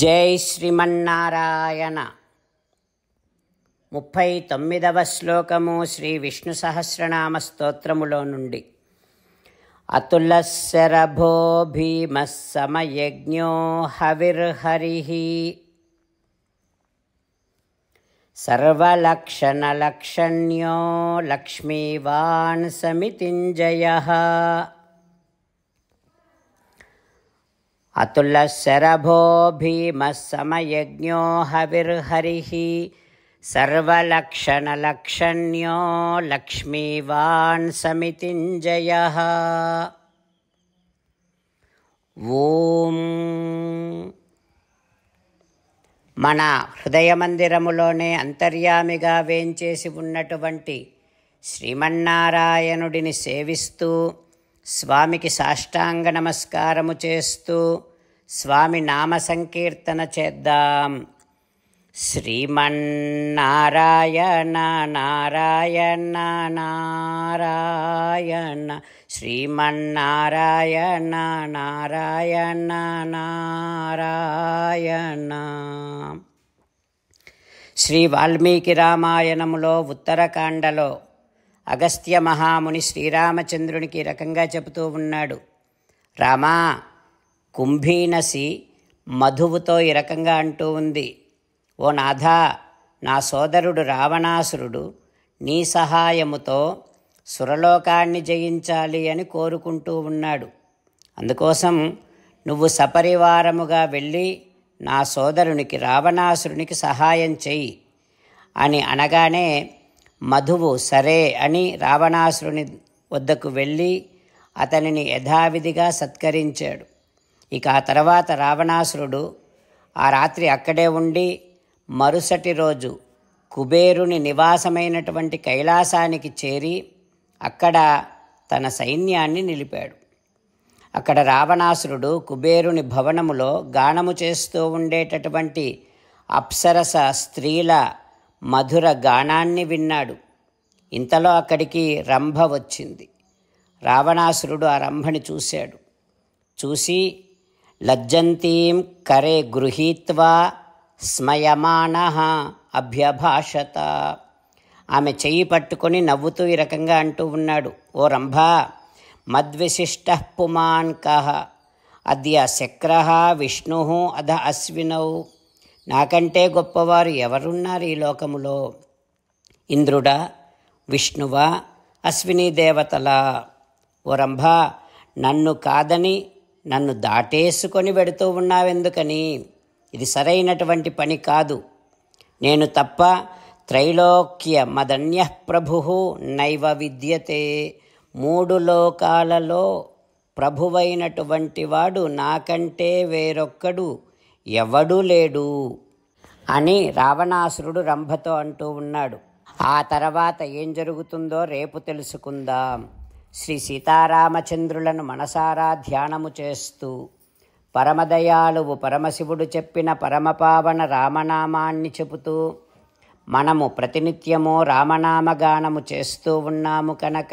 జై శ్రీమన్నారాయణ ముప్పై తొమ్మిదవ శ్లోకము శ్రీ విష్ణు సహస్రనామ స్తోత్రములో నుండి అతుల శరభో భీమ సమయజ్ఞో హవిర్హరి సర్వలక్షణలక్షణ్యో లక్ష్మీవాన్ సమితింజయ అతులశరభో భీమ సమయజ్ఞో హవిర్హరి సర్వక్షణలక్షణ్యో లక్ష్మీవాన్ సమితింజయ మన హృదయమందిరములోనే అంతర్యామిగా వేంచేసి ఉన్నటువంటి శ్రీమన్నారాయణుడిని సేవిస్తూ స్వామికి సాష్టాంగ నమస్కారము చేస్తూ స్వామి నామ సంకీర్తన చేద్దాం శ్రీమన్నారాయణ నారాయణ నారాయణ శ్రీమన్నారాయణ నారాయణ నారాయణ శ్రీ వాల్మీకి రామాయణములో ఉత్తరకాండలో అగస్త్య మహాముని శ్రీరామచంద్రునికి రకంగా చెబుతూ ఉన్నాడు రామా కుంభీనసి మధువుతో ఈ రకంగా అంటూ ఉంది ఓ నాథా నా సోదరుడు రావణాసురుడు నీ సహాయముతో సురలోకాన్ని జయించాలి అని కోరుకుంటూ ఉన్నాడు అందుకోసం నువ్వు సపరివారముగా వెళ్ళి నా సోదరునికి రావణాసురునికి సహాయం చెయ్యి అని అనగానే మధువు సరే అని రావణాసురుని వద్దకు వెళ్ళి అతనిని యథావిధిగా సత్కరించాడు ఇక ఆ తర్వాత రావణాసురుడు ఆ రాత్రి అక్కడే ఉండి మరుసటి రోజు కుబేరుని నివాసమైనటువంటి కైలాసానికి చేరి అక్కడ తన సైన్యాన్ని నిలిపాడు అక్కడ రావణాసురుడు కుబేరుని భవనములో గానము చేస్తూ ఉండేటటువంటి అప్సరస స్త్రీల మధుర గానాన్ని విన్నాడు ఇంతలో అక్కడికి రంభ వచ్చింది రావణాసురుడు ఆ రంభని చూశాడు చూసి లజ్జంతీం కరే గృహీత్వా స్మయమాన అభ్యభాషత ఆమె చెయ్యి పట్టుకొని నవ్వుతూ ఈ రకంగా అంటూ ఉన్నాడు ఓ రంభా మద్విశిష్ట పుమాన్ కహ అద్య శక్ర విష్ణు అధ అశ్వినౌ నాకంటే గొప్పవారు ఎవరున్నారు ఈ లోకములో ఇంద్రుడా విష్ణువా అశ్విని దేవతల ఓరంభా నన్ను కాదని నన్ను దాటేసుకొని పెడుతూ ఉన్నావెందుకని ఇది సరైనటువంటి పని కాదు నేను తప్ప త్రైలోక్య మదన్య ప్రభు నైవ విద్యతే మూడు లోకాలలో ప్రభువైనటువంటి వాడు నాకంటే వేరొక్కడు ఎవడూ లేడు అని రావణాసురుడు రంభతో అంటూ ఉన్నాడు ఆ తర్వాత ఏం జరుగుతుందో రేపు తెలుసుకుందాం శ్రీ సీతారామచంద్రులను మనసారా ధ్యానము చేస్తూ పరమదయాళువు పరమశివుడు చెప్పిన పరమపావన రామనామాన్ని చెబుతూ మనము ప్రతినిత్యము రామనామగానము చేస్తూ ఉన్నాము కనుక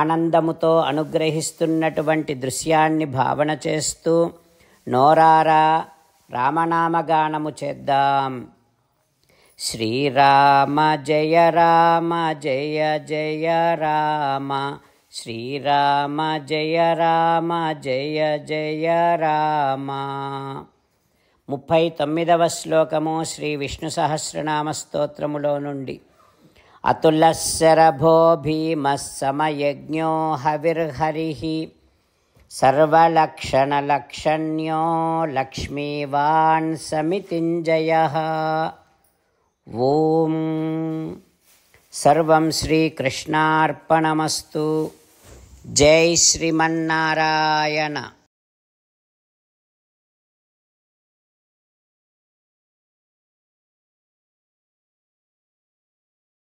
ఆనందముతో అనుగ్రహిస్తున్నటువంటి దృశ్యాన్ని భావన చేస్తూ నోరారా రామనామగానము చేద్దాం శ్రీరామ జయ రామ జయ జయ రామ శ్రీరామ జయ రామ జయ జయ రామ ముప్పై తొమ్మిదవ శ్లోకము శ్రీ విష్ణు సహస్రనామ స్తోత్రములో నుండి अतुलः शरभो भीमः समयज्ञो हविर्हरिः सर्वलक्षणलक्षण्यो लक्ष्मीवान् समितिञ्जयः ॐ सर्वं श्रीकृष्णार्पणमस्तु जय श्रीमन्नारायण